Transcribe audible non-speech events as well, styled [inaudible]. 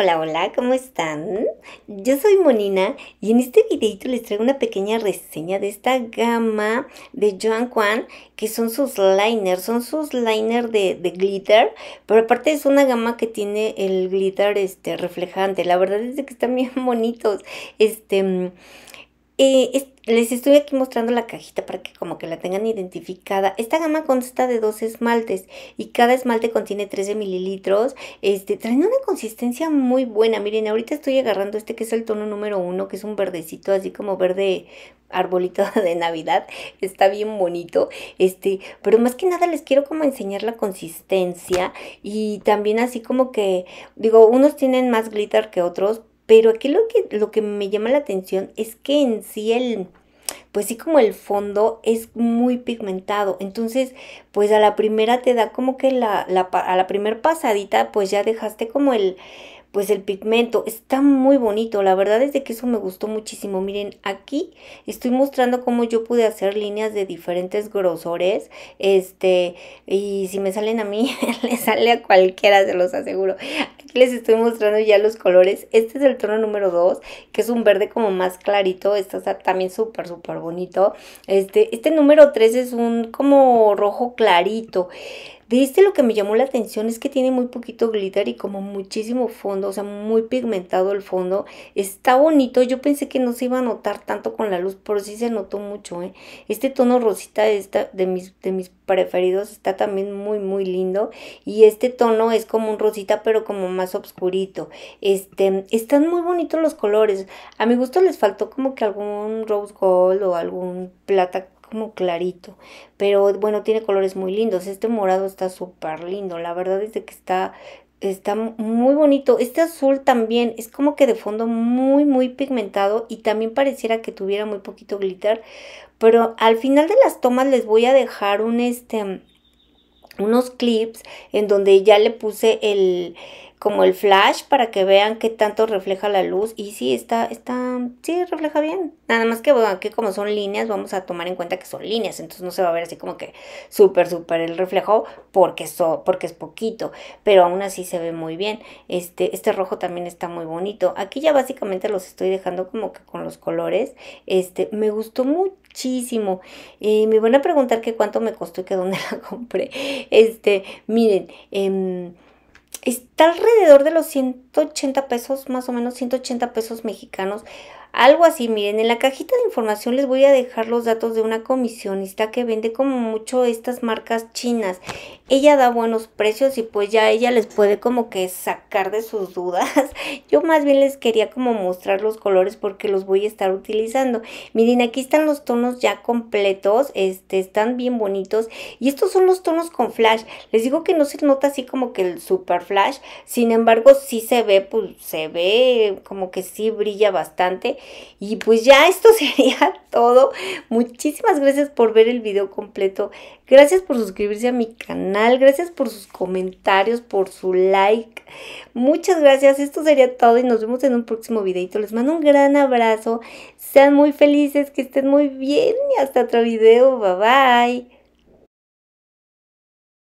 Hola, hola, ¿cómo están? Yo soy Monina y en este videito les traigo una pequeña reseña de esta gama de Joan Quan, que son sus liners, son sus liners de, glitter, pero aparte es una gama que tiene el glitter este, reflejante, la verdad es que están bien [laughs] bonitos, este... Eh, les estoy aquí mostrando la cajita para que como que la tengan identificada. Esta gama consta de dos esmaltes y cada esmalte contiene 13 mililitros. Este, trae una consistencia muy buena. Miren, ahorita estoy agarrando este que es el tono número uno, que es un verdecito así como verde arbolito [laughs] de Navidad. Está bien bonito. Este, pero más que nada les quiero como enseñar la consistencia y también así como que, digo, unos tienen más glitter que otros, pero aquí lo que, lo que me llama la atención es que en sí el, pues sí como el fondo es muy pigmentado. Entonces, pues a la primera te da como que la, la a la primera pasadita, pues ya dejaste como el, pues el pigmento. Está muy bonito, la verdad es de que eso me gustó muchísimo. Miren, aquí estoy mostrando cómo yo pude hacer líneas de diferentes grosores. Este, y si me salen a mí, [laughs] les sale a cualquiera, se los aseguro. Aquí les estoy mostrando ya los colores. Este es el tono número 2, que es un verde como más clarito. Este está también súper, súper bonito. Este, este número 3 es un como rojo clarito. De este lo que me llamó la atención es que tiene muy poquito glitter y como muchísimo fondo, o sea, muy pigmentado el fondo. Está bonito, yo pensé que no se iba a notar tanto con la luz, pero sí se notó mucho. ¿eh? Este tono rosita de, de, mis, de mis preferidos está también muy, muy lindo. Y este tono es como un rosita, pero como más oscurito. Este, están muy bonitos los colores. A mi gusto les faltó como que algún rose gold o algún plata como clarito, pero bueno, tiene colores muy lindos. Este morado está súper lindo, la verdad es de que está está muy bonito. Este azul también es como que de fondo muy, muy pigmentado y también pareciera que tuviera muy poquito glitter. Pero al final de las tomas les voy a dejar un este unos clips en donde ya le puse el, como el flash para que vean qué tanto refleja la luz. Y sí, está, está, sí, refleja bien. Nada más que bueno, aquí como son líneas, vamos a tomar en cuenta que son líneas. Entonces no se va a ver así como que súper, súper el reflejo porque, porque es poquito. Pero aún así se ve muy bien. Este, este rojo también está muy bonito. Aquí ya básicamente los estoy dejando como que con los colores. Este, me gustó muchísimo. Eh, me van a preguntar que cuánto me costó y que dónde [laughs] la compré. Este, miren, em, está alrededor de los 180 pesos, más o menos 180 pesos mexicanos. Algo así, miren, en la cajita de información les voy a dejar los datos de una comisionista que vende como mucho estas marcas chinas. Ella da buenos precios y pues ya ella les puede como que sacar de sus dudas. [laughs] Yo más bien les quería como mostrar los colores porque los voy a estar utilizando. Miren, aquí están los tonos ya completos, este, están bien bonitos. Y estos son los tonos con flash. Les digo que no se nota así como que el super flash, sin embargo sí se ve, pues se ve como que sí brilla bastante y pues ya esto [laughs] sería todo. Muchísimas gracias por ver el video completo. Gracias por suscribirse a mi canal. Gracias por sus comentarios, por su like. Muchas gracias. Esto sería todo y nos vemos en un próximo videito. Les mando un gran abrazo. Sean muy felices, que estén muy bien y hasta otro video. Bye bye.